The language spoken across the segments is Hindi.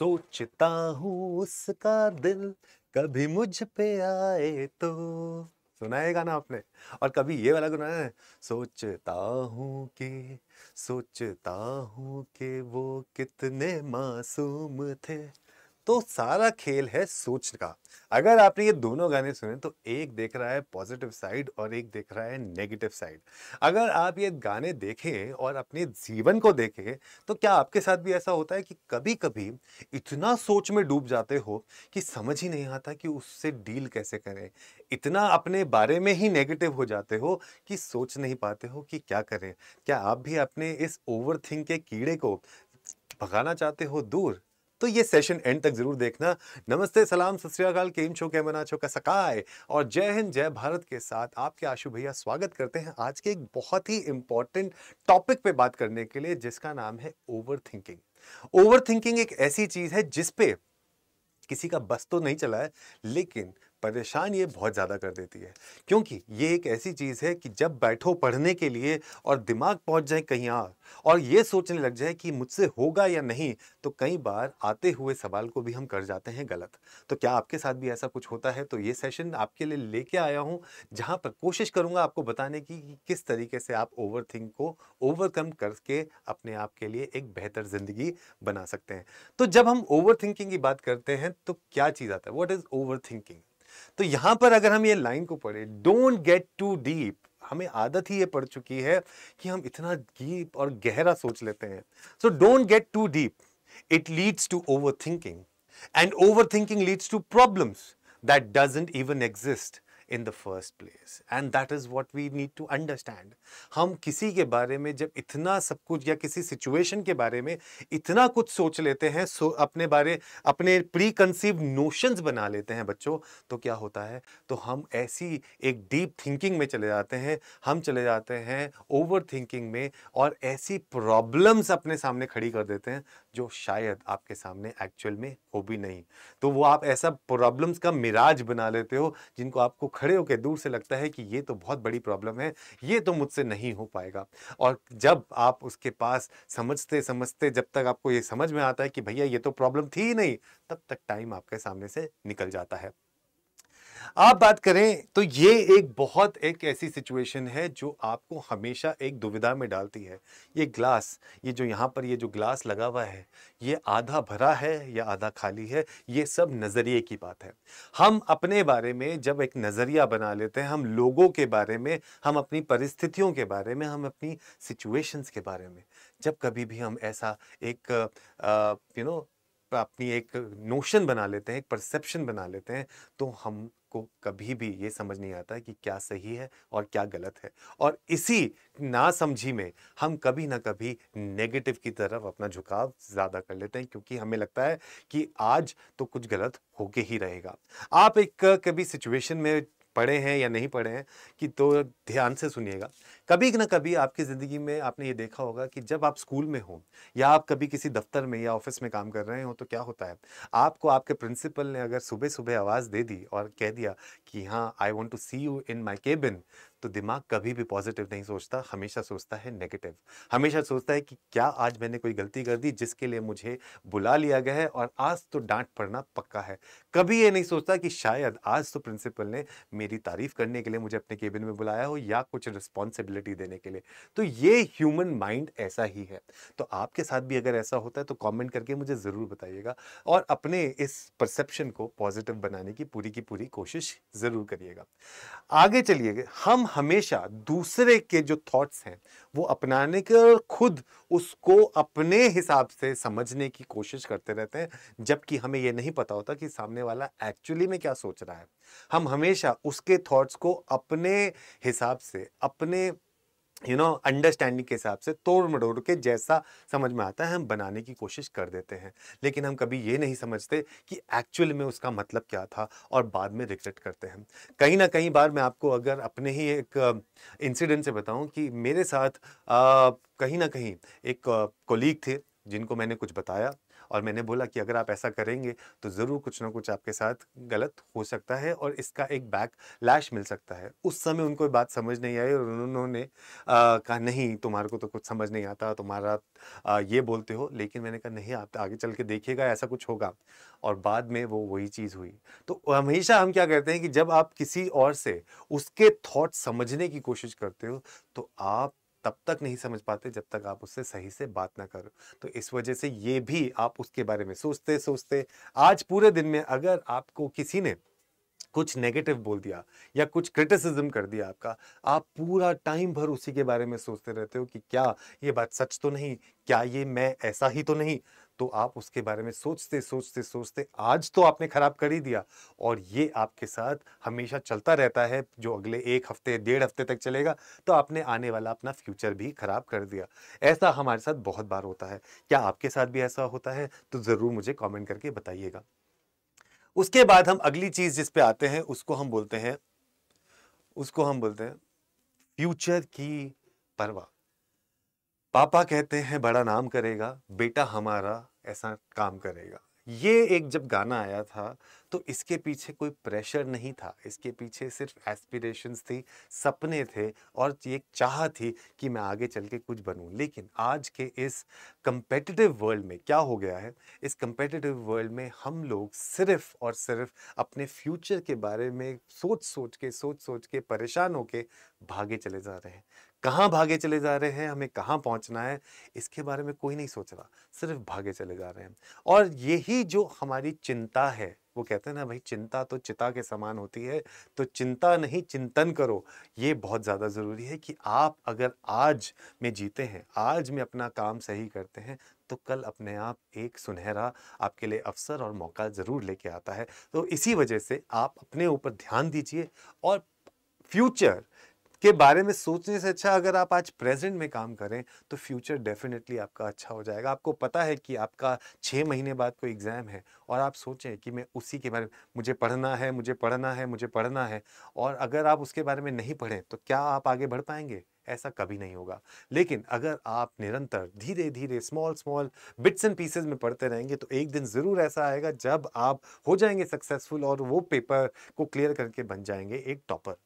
सोचता हूँ उसका दिल कभी मुझ पे आए तो सुना है गाना आपने और कभी ये वाला गुना है सोचता हूँ कि सोचता हूँ कि वो कितने मासूम थे तो सारा खेल है सोच का अगर आपने ये दोनों गाने सुने तो एक देख रहा है पॉजिटिव साइड और एक देख रहा है नेगेटिव साइड अगर आप ये गाने देखें और अपने जीवन को देखें तो क्या आपके साथ भी ऐसा होता है कि कभी कभी इतना सोच में डूब जाते हो कि समझ ही नहीं आता कि उससे डील कैसे करें इतना अपने बारे में ही नेगेटिव हो जाते हो कि सोच नहीं पाते हो कि क्या करें क्या आप भी अपने इस ओवर के कीड़े को भगाना चाहते हो दूर तो ये सेशन एंड तक जरूर देखना नमस्ते सलाम सत केम छो के मना छो का सकाय और जय हिंद जय भारत के साथ आपके आशु भैया स्वागत करते हैं आज के एक बहुत ही इंपॉर्टेंट टॉपिक पे बात करने के लिए जिसका नाम है ओवर थिंकिंग ओवर थिंकिंग एक ऐसी चीज है जिसपे किसी का बस तो नहीं चला है लेकिन परेशान ये बहुत ज़्यादा कर देती है क्योंकि ये एक ऐसी चीज़ है कि जब बैठो पढ़ने के लिए और दिमाग पहुंच जाए कहीं और और ये सोचने लग जाए कि मुझसे होगा या नहीं तो कई बार आते हुए सवाल को भी हम कर जाते हैं गलत तो क्या आपके साथ भी ऐसा कुछ होता है तो ये सेशन आपके लिए लेके आया हूँ जहाँ पर कोशिश करूँगा आपको बताने की कि किस तरीके से आप ओवर को ओवरकम करके अपने आप के लिए एक बेहतर ज़िंदगी बना सकते हैं तो जब हम ओवर की बात करते हैं तो क्या चीज़ आता है वॉट इज़ ओवर थिंकिंग तो यहां पर अगर हम ये लाइन को पढ़े डोंट गेट टू डीप हमें आदत ही ये पड़ चुकी है कि हम इतना डीप और गहरा सोच लेते हैं so don't get too deep it leads to over thinking and over thinking leads to problems that doesn't even exist in the first place and that is what we need to understand हम किसी के बारे में जब इतना सब कुछ या किसी सिचुएशन के बारे में इतना कुछ सोच लेते हैं सो अपने बारे अपने प्री कंसीव नोशंस बना लेते हैं बच्चों तो क्या होता है तो हम ऐसी एक डीप थिंकिंग में चले जाते हैं हम चले जाते हैं ओवर थिंकिंग में और ऐसी प्रॉब्लम्स अपने सामने खड़ी कर देते हैं जो शायद आपके सामने एक्चुअल में हो भी नहीं तो वो आप ऐसा प्रॉब्लम्स का मिराज बना लेते हो जिनको आपको खड़े होकर दूर से लगता है कि ये तो बहुत बड़ी प्रॉब्लम है ये तो मुझसे नहीं हो पाएगा और जब आप उसके पास समझते समझते जब तक आपको ये समझ में आता है कि भैया ये तो प्रॉब्लम थी ही नहीं तब तक टाइम आपके सामने से निकल जाता है आप बात करें तो ये एक बहुत एक ऐसी सिचुएशन है जो आपको हमेशा एक दुविधा में डालती है ये ग्लास ये जो यहाँ पर ये जो ग्लास लगा हुआ है ये आधा भरा है या आधा खाली है ये सब नज़रिए की बात है हम अपने बारे में जब एक नज़रिया बना लेते हैं हम लोगों के बारे में हम अपनी परिस्थितियों के बारे में हम अपनी सिचुएशंस के बारे में जब कभी भी हम ऐसा एक यू नो अपनी एक नोशन बना लेते हैं एक परसेप्शन बना लेते हैं तो हम को कभी भी ये समझ नहीं आता कि क्या सही है और क्या गलत है और इसी ना समझी में हम कभी ना कभी नेगेटिव की तरफ अपना झुकाव ज़्यादा कर लेते हैं क्योंकि हमें लगता है कि आज तो कुछ गलत होके ही रहेगा आप एक कभी सिचुएशन में पढ़े हैं या नहीं पढ़े हैं कि तो ध्यान से सुनिएगा कभी ना कभी आपकी ज़िंदगी में आपने ये देखा होगा कि जब आप स्कूल में हो या आप कभी किसी दफ्तर में या ऑफिस में काम कर रहे हो तो क्या होता है आपको आपके प्रिंसिपल ने अगर सुबह सुबह आवाज़ दे दी और कह दिया कि हाँ I want to see you in my cabin तो दिमाग कभी भी पॉजिटिव नहीं सोचता हमेशा सोचता है नेगेटिव हमेशा सोचता है कि क्या आज मैंने कोई गलती कर दी जिसके लिए मुझे बुला लिया गया है और आज तो डांट पड़ना पक्का है कभी ये नहीं सोचता कि शायद आज तो प्रिंसिपल ने मेरी तारीफ करने के लिए मुझे अपने केबिन में बुलाया हो या कुछ रिस्पॉन्सिबिलिटी देने के लिए तो ये ह्यूमन माइंड ऐसा ही है तो आपके साथ भी अगर ऐसा होता है तो कॉमेंट करके मुझे ज़रूर बताइएगा और अपने इस परसेप्शन को पॉजिटिव बनाने की पूरी की पूरी कोशिश ज़रूर करिएगा आगे चलिए हम हमेशा दूसरे के जो थॉट्स हैं वो अपनाने के और खुद उसको अपने हिसाब से समझने की कोशिश करते रहते हैं जबकि हमें ये नहीं पता होता कि सामने वाला एक्चुअली में क्या सोच रहा है हम हमेशा उसके थॉट्स को अपने हिसाब से अपने यू नो अंडरस्टैंडिंग के हिसाब से तोड़ मड़ोड़ के जैसा समझ में आता है हम बनाने की कोशिश कर देते हैं लेकिन हम कभी ये नहीं समझते कि एक्चुअल में उसका मतलब क्या था और बाद में रिग्रेट करते हैं कहीं ना कहीं बार मैं आपको अगर अपने ही एक इंसिडेंट से बताऊं कि मेरे साथ आ, कहीं ना कहीं एक कोलीग थे जिनको मैंने कुछ बताया और मैंने बोला कि अगर आप ऐसा करेंगे तो ज़रूर कुछ ना कुछ आपके साथ गलत हो सकता है और इसका एक बैक लैश मिल सकता है उस समय उनको बात समझ नहीं आई और उन्होंने कहा नहीं तुम्हारे को तो कुछ समझ नहीं आता तुम्हारा आ, ये बोलते हो लेकिन मैंने कहा नहीं आप आगे चल के देखिएगा ऐसा कुछ होगा और बाद में वो वही चीज़ हुई तो हमेशा हम क्या करते हैं कि जब आप किसी और से उसके थाट्स समझने की कोशिश करते हो तो आप तब तक नहीं समझ पाते जब तक आप उससे सही से बात ना करो तो इस वजह से ये भी आप उसके बारे में सोचते सोचते आज पूरे दिन में अगर आपको किसी ने कुछ नेगेटिव बोल दिया या कुछ क्रिटिसिज्म कर दिया आपका आप पूरा टाइम भर उसी के बारे में सोचते रहते हो कि क्या ये बात सच तो नहीं क्या ये मैं ऐसा ही तो नहीं तो आप उसके बारे में सोचते सोचते सोचते आज तो आपने खराब कर ही दिया और ये आपके साथ हमेशा चलता रहता है जो अगले एक हफ्ते डेढ़ हफ्ते तक चलेगा तो आपने आने वाला अपना फ्यूचर भी खराब कर दिया ऐसा हमारे साथ बहुत बार होता है क्या आपके साथ भी ऐसा होता है तो ज़रूर मुझे कॉमेंट करके बताइएगा उसके बाद हम अगली चीज़ जिस पे आते हैं उसको हम बोलते हैं उसको हम बोलते हैं फ्यूचर की परवाह पापा कहते हैं बड़ा नाम करेगा बेटा हमारा ऐसा काम करेगा ये एक जब गाना आया था तो इसके पीछे कोई प्रेशर नहीं था इसके पीछे सिर्फ एस्पिरेशंस थी सपने थे और एक चाह थी कि मैं आगे चल के कुछ बनूं लेकिन आज के इस कंपेटिटिव वर्ल्ड में क्या हो गया है इस कंपेटिटिव वर्ल्ड में हम लोग सिर्फ और सिर्फ अपने फ्यूचर के बारे में सोच सोच के सोच सोच के परेशान होकर भागे चले जा रहे हैं कहाँ भागे चले जा रहे हैं हमें कहाँ पहुँचना है इसके बारे में कोई नहीं सोच रहा सिर्फ भागे चले जा रहे हैं और यही जो हमारी चिंता है वो कहते हैं ना भाई चिंता तो चिता के समान होती है तो चिंता नहीं चिंतन करो ये बहुत ज़्यादा ज़रूरी है कि आप अगर आज में जीते हैं आज में अपना काम सही करते हैं तो कल अपने आप एक सुनहरा आपके लिए अवसर और मौका ज़रूर लेके आता है तो इसी वजह से आप अपने ऊपर ध्यान दीजिए और फ्यूचर के बारे में सोचने से अच्छा अगर आप आज प्रेजेंट में काम करें तो फ्यूचर डेफिनेटली आपका अच्छा हो जाएगा आपको पता है कि आपका छः महीने बाद कोई एग्ज़ाम है और आप सोचें कि मैं उसी के बारे में मुझे पढ़ना है मुझे पढ़ना है मुझे पढ़ना है और अगर आप उसके बारे में नहीं पढ़ें तो क्या आप आगे बढ़ पाएंगे ऐसा कभी नहीं होगा लेकिन अगर आप निरंतर धीरे धीरे small small bits and pieces में पढ़ते रहेंगे तो एक दिन ज़रूर ऐसा आएगा जब आप हो जाएंगे सक्सेसफुल और वो पेपर को क्लियर करके बन जाएंगे एक टॉपर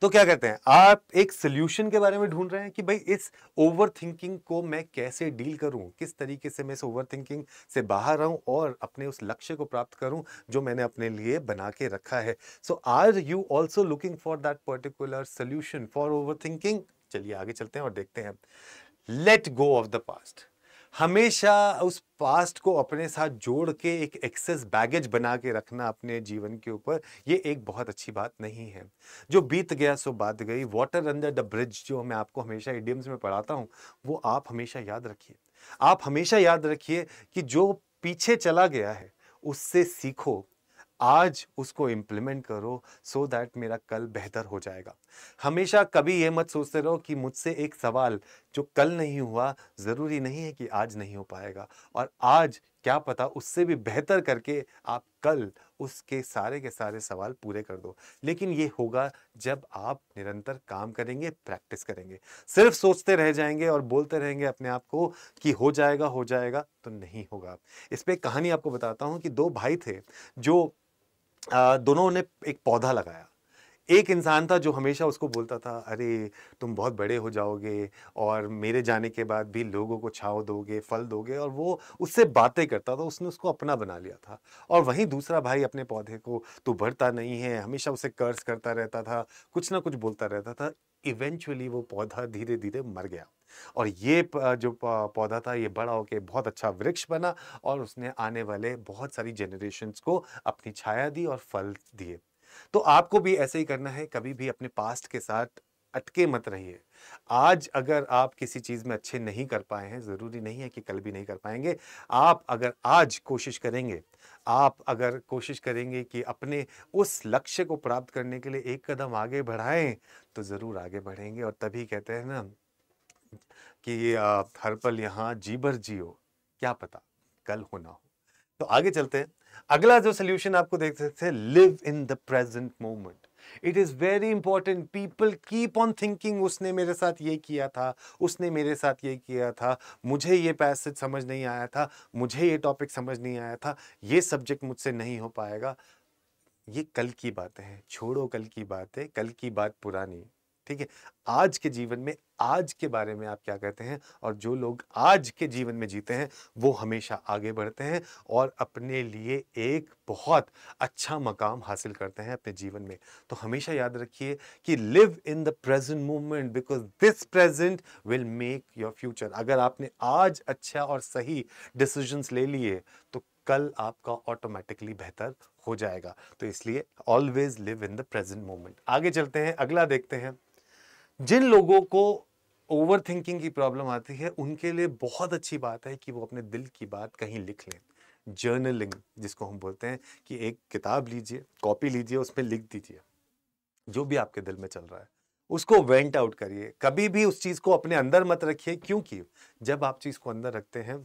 तो क्या कहते हैं आप एक सोल्यूशन के बारे में ढूंढ रहे हैं कि भाई इस ओवर थिंकिंग को मैं कैसे डील करूं किस तरीके से मैं इस ओवर थिंकिंग से बाहर आऊं और अपने उस लक्ष्य को प्राप्त करूं जो मैंने अपने लिए बना के रखा है so are you also looking for that particular solution for over thinking चलिए आगे चलते हैं और देखते हैं let go of the past हमेशा उस पास्ट को अपने साथ जोड़ के एक एक्सेस बैगेज बना के रखना अपने जीवन के ऊपर ये एक बहुत अच्छी बात नहीं है जो बीत गया सो बात गई वाटर अंडर द ब्रिज जो मैं आपको हमेशा इडियम्स में पढ़ाता हूँ वो आप हमेशा याद रखिए आप हमेशा याद रखिए कि जो पीछे चला गया है उससे सीखो आज उसको इम्प्लीमेंट करो सो so दैट मेरा कल बेहतर हो जाएगा हमेशा कभी ये मत सोचते रहो कि मुझसे एक सवाल जो कल नहीं हुआ ज़रूरी नहीं है कि आज नहीं हो पाएगा और आज क्या पता उससे भी बेहतर करके आप कल उसके सारे के सारे सवाल पूरे कर दो लेकिन ये होगा जब आप निरंतर काम करेंगे प्रैक्टिस करेंगे सिर्फ सोचते रह जाएंगे और बोलते रहेंगे अपने आप को कि हो जाएगा हो जाएगा तो नहीं होगा इस पर कहानी आपको बताता हूँ कि दो भाई थे जो दोनों ने एक पौधा लगाया एक इंसान था जो हमेशा उसको बोलता था अरे तुम बहुत बड़े हो जाओगे और मेरे जाने के बाद भी लोगों को छाव दोगे फल दोगे और वो उससे बातें करता था उसने उसको अपना बना लिया था और वहीं दूसरा भाई अपने पौधे को तो भरता नहीं है हमेशा उसे कर्ज करता रहता था कुछ ना कुछ बोलता रहता था इवेंचुअली वो पौधा धीरे धीरे मर गया और ये जो पौधा था ये बड़ा होकर बहुत अच्छा वृक्ष बना और उसने आने वाले बहुत सारी जनरेशन्स को अपनी छाया दी और फल दिए तो आपको भी ऐसे ही करना है कभी भी अपने पास्ट के साथ अटके मत रहिए आज अगर आप किसी चीज़ में अच्छे नहीं कर पाए हैं ज़रूरी नहीं है कि कल भी नहीं कर पाएंगे आप अगर आज कोशिश करेंगे आप अगर कोशिश करेंगे कि अपने उस लक्ष्य को प्राप्त करने के लिए एक कदम आगे बढ़ाएं तो ज़रूर आगे बढ़ेंगे और तभी कहते हैं ना कि हर पल यहाँ जीबर जियो क्या पता कल होना हो तो आगे चलते हैं अगला जो सोल्यूशन आपको देख सकते हैं live in the present moment it is very important people keep on thinking उसने मेरे साथ ये किया था उसने मेरे साथ ये किया था मुझे ये पैसेज समझ नहीं आया था मुझे ये टॉपिक समझ नहीं आया था ये सब्जेक्ट मुझसे नहीं हो पाएगा ये कल की बातें हैं छोड़ो कल की बातें कल की बात पुरानी ठीक है आज के जीवन में आज के बारे में आप क्या कहते हैं और जो लोग आज के जीवन में जीते हैं वो हमेशा आगे बढ़ते हैं और अपने लिए एक बहुत अच्छा मकाम हासिल करते हैं अपने जीवन में तो हमेशा याद रखिए कि live in the present moment because this present will make your future अगर आपने आज अच्छा और सही डिसीजंस ले लिए तो कल आपका ऑटोमेटिकली बेहतर हो जाएगा तो इसलिए always live in the present moment आगे चलते हैं अगला देखते हैं जिन लोगों को ओवर थिंकिंग की प्रॉब्लम आती है उनके लिए बहुत अच्छी बात है कि वो अपने दिल की बात कहीं लिख लें जर्नलिंग जिसको हम बोलते हैं कि एक किताब लीजिए कॉपी लीजिए उसमें लिख दीजिए जो भी आपके दिल में चल रहा है उसको वेंट आउट करिए कभी भी उस चीज़ को अपने अंदर मत रखिए क्योंकि जब आप चीज़ को अंदर रखते हैं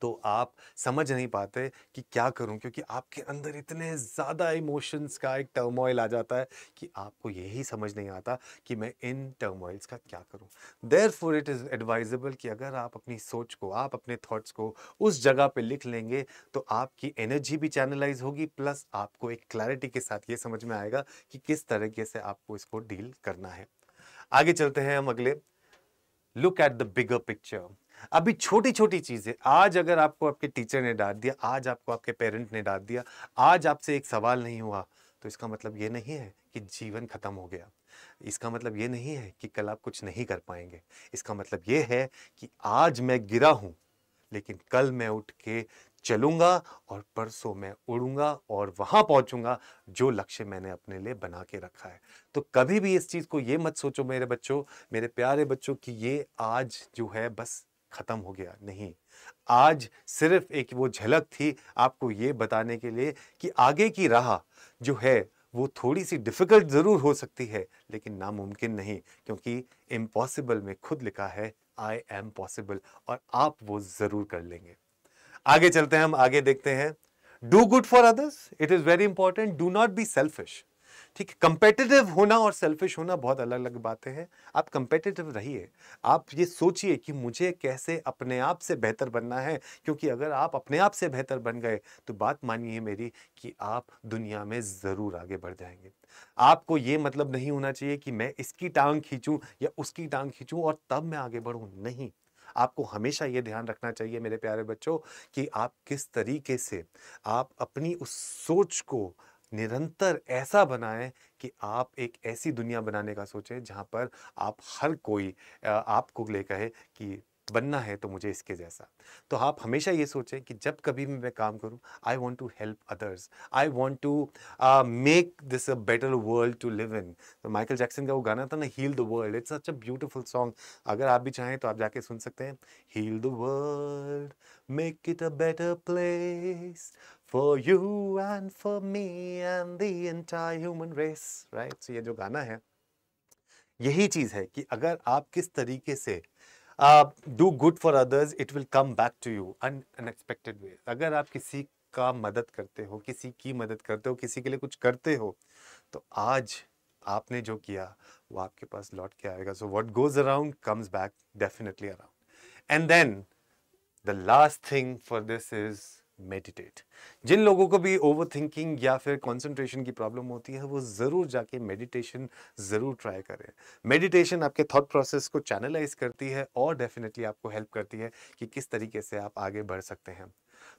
तो आप समझ नहीं पाते कि क्या करूं क्योंकि आपके अंदर इतने ज़्यादा इमोशंस का एक टर्मोइल आ जाता है कि आपको यही समझ नहीं आता कि मैं इन टर्मोइल्स का क्या करूं therefore it is advisable कि अगर आप अपनी सोच को आप अपने थाट्स को उस जगह पर लिख लेंगे तो आपकी एनर्जी भी चैनलाइज होगी प्लस आपको एक क्लैरिटी के साथ ये समझ में आएगा कि किस तरीके से आपको इसको डील करना है आगे चलते हैं हम अगले look at the bigger picture अभी छोटी छोटी चीज़ें आज अगर आपको आपके टीचर ने डांट दिया आज आपको आपके पेरेंट ने डांट दिया आज आपसे एक सवाल नहीं हुआ तो इसका मतलब ये नहीं है कि जीवन खत्म हो गया इसका मतलब ये नहीं है कि कल आप कुछ नहीं कर पाएंगे इसका मतलब ये है कि आज मैं गिरा हूँ लेकिन कल मैं उठ के चलूंगा और परसों मैं उड़ूंगा और वहां पहुंचूंगा जो लक्ष्य मैंने अपने लिए बना के रखा है तो कभी भी इस चीज़ को ये मत सोचो मेरे बच्चों मेरे प्यारे बच्चों कि ये आज जो है बस ख़त्म हो गया नहीं आज सिर्फ एक वो झलक थी आपको ये बताने के लिए कि आगे की राह जो है वो थोड़ी सी डिफ़िकल्ट ज़रूर हो सकती है लेकिन नामुमकिन नहीं क्योंकि इम्पॉसिबल में खुद लिखा है आई एम पॉसिबल और आप वो ज़रूर कर लेंगे आगे चलते हैं हम आगे देखते हैं do good for others it is very important do not be selfish ठीक है कंपेटिटिव होना और सेल्फिश होना बहुत अलग अलग बातें हैं आप कंपेटिटिव रहिए आप ये सोचिए कि मुझे कैसे अपने आप से बेहतर बनना है क्योंकि अगर आप अपने आप से बेहतर बन गए तो बात मानिए मेरी कि आप दुनिया में ज़रूर आगे बढ़ जाएंगे आपको ये मतलब नहीं होना चाहिए कि मैं इसकी टांग खींचूँ या उसकी टांग खींचूँ और तब मैं आगे बढ़ूँ नहीं आपको हमेशा ये ध्यान रखना चाहिए मेरे प्यारे बच्चों कि आप किस तरीके से आप अपनी उस सोच को निरंतर ऐसा बनाएं कि आप एक ऐसी दुनिया बनाने का सोचें जहाँ पर आप हर कोई आपको ले कहे कि बनना है तो मुझे इसके जैसा तो आप हमेशा ये सोचें कि जब कभी भी मैं काम करूं I want to help others I want to make this a better world to live in तो माइकल जैक्सन का वो गाना था ना heal the world it's such a beautiful song अगर आप भी चाहें तो आप जाके सुन सकते हैं heal the world make it a better place for you and for me and the entire human race right so ये जो गाना है यही चीज है कि अगर आप किस तरीके से do good for others it will come back to you unexpected way अगर आप किसी का मदद करते हो किसी की मदद करते हो किसी के लिए कुछ करते हो तो आज आपने जो किया वो आपके पास लौट के आएगा so what goes around comes back definitely around and then the last thing for this is meditate जिन लोगों को भी ओवर थिंकिंग या फिर कॉन्सेंट्रेशन की प्रॉब्लम होती है वो ज़रूर जाके मेडिटेशन ज़रूर ट्राई करें मेडिटेशन आपके थॉट प्रोसेस को चैनलाइज करती है और डेफिनेटली आपको हेल्प करती है कि किस तरीके से आप आगे बढ़ सकते हैं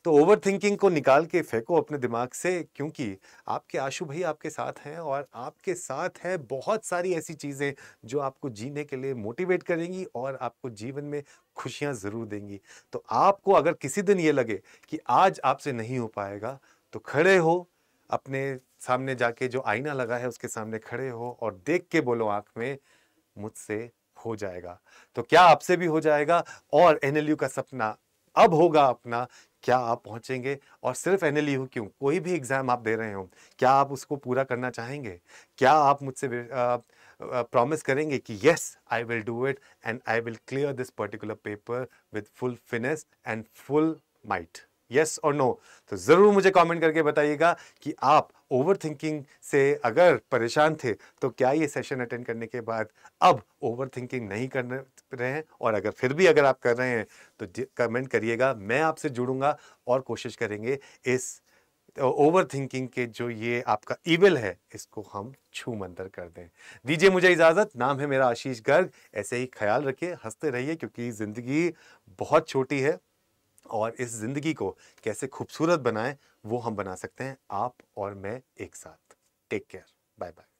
तो ओवर थिंकिंग को निकाल के फेंको अपने दिमाग से क्योंकि आपके आशु भाई आपके साथ हैं और आपके साथ हैं बहुत सारी ऐसी चीज़ें जो आपको जीने के लिए मोटिवेट करेंगी और आपको जीवन में खुशियां ज़रूर देंगी तो आपको अगर किसी दिन ये लगे कि आज आपसे नहीं हो पाएगा तो खड़े हो अपने सामने जाके जो आईना लगा है उसके सामने खड़े हो और देख के बोलो आँख में मुझसे हो जाएगा तो क्या आपसे भी हो जाएगा और एन का सपना अब होगा अपना क्या आप पहुंचेंगे और सिर्फ एन एल क्यों कोई भी एग्ज़ाम आप दे रहे हो क्या आप उसको पूरा करना चाहेंगे क्या आप मुझसे प्रॉमिस करेंगे कि yes I will do it and I will clear this particular paper with full finesse and full might yes और नो तो ज़रूर मुझे कमेंट करके बताइएगा कि आप ओवर थिंकिंग से अगर परेशान थे तो क्या ये सेशन अटेंड करने के बाद अब ओवर थिंकिंग नहीं करने रहे हैं और अगर फिर भी अगर आप कर रहे हैं तो कमेंट करिएगा मैं आपसे जुड़ूंगा और कोशिश करेंगे इस ओवर थिंकिंग के जो ये आपका इविल है इसको हम छू मंतर कर दें दीजिए मुझे इजाज़त नाम है मेरा आशीष गर्ग ऐसे ही ख्याल रखिए हंसते रहिए क्योंकि ज़िंदगी बहुत छोटी है और इस ज़िंदगी को कैसे खूबसूरत बनाएं वो हम बना सकते हैं आप और मैं एक साथ टेक केयर बाय बाय